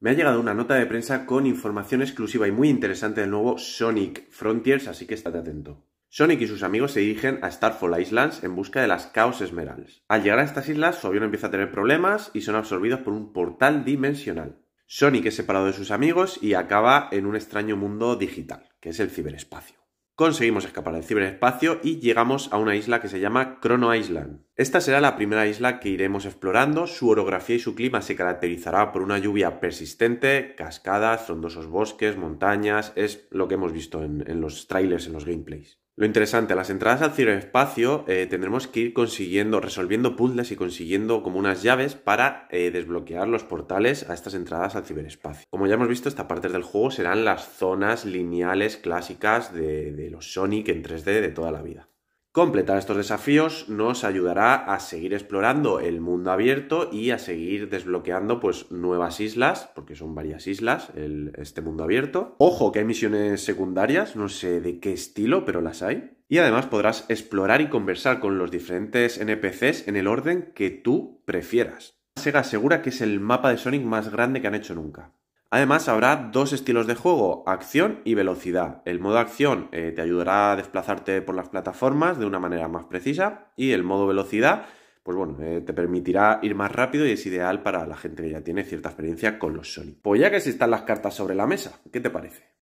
Me ha llegado una nota de prensa con información exclusiva y muy interesante del nuevo Sonic Frontiers, así que estate atento. Sonic y sus amigos se dirigen a Starfall Islands en busca de las Chaos Esmeraldas. Al llegar a estas islas, su avión empieza a tener problemas y son absorbidos por un portal dimensional. Sonic es separado de sus amigos y acaba en un extraño mundo digital, que es el ciberespacio. Conseguimos escapar del ciberespacio y llegamos a una isla que se llama Chrono Island. Esta será la primera isla que iremos explorando, su orografía y su clima se caracterizará por una lluvia persistente, cascadas, frondosos bosques, montañas, es lo que hemos visto en, los trailers, en los gameplays. Lo interesante, las entradas al ciberespacio eh, tendremos que ir consiguiendo, resolviendo puzzles y consiguiendo como unas llaves para eh, desbloquear los portales a estas entradas al ciberespacio. Como ya hemos visto, estas partes del juego serán las zonas lineales clásicas de, los Sonic en 3D de toda la vida. Completar estos desafíos nos ayudará a seguir explorando el mundo abierto y a seguir desbloqueando pues, nuevas islas, porque son varias islas este mundo abierto. Ojo que hay misiones secundarias, no sé de qué estilo, pero las hay. Y además podrás explorar y conversar con los diferentes NPCs en el orden que tú prefieras. Sega asegura que es el mapa de Sonic más grande que han hecho nunca. Además, habrá dos estilos de juego, acción y velocidad. El modo acción eh, te ayudará a desplazarte por las plataformas de una manera más precisa y el modo velocidad, pues bueno, eh, te permitirá ir más rápido y es ideal para la gente que ya tiene cierta experiencia con los Sony. Pues ya que si están las cartas sobre la mesa, ¿qué te parece?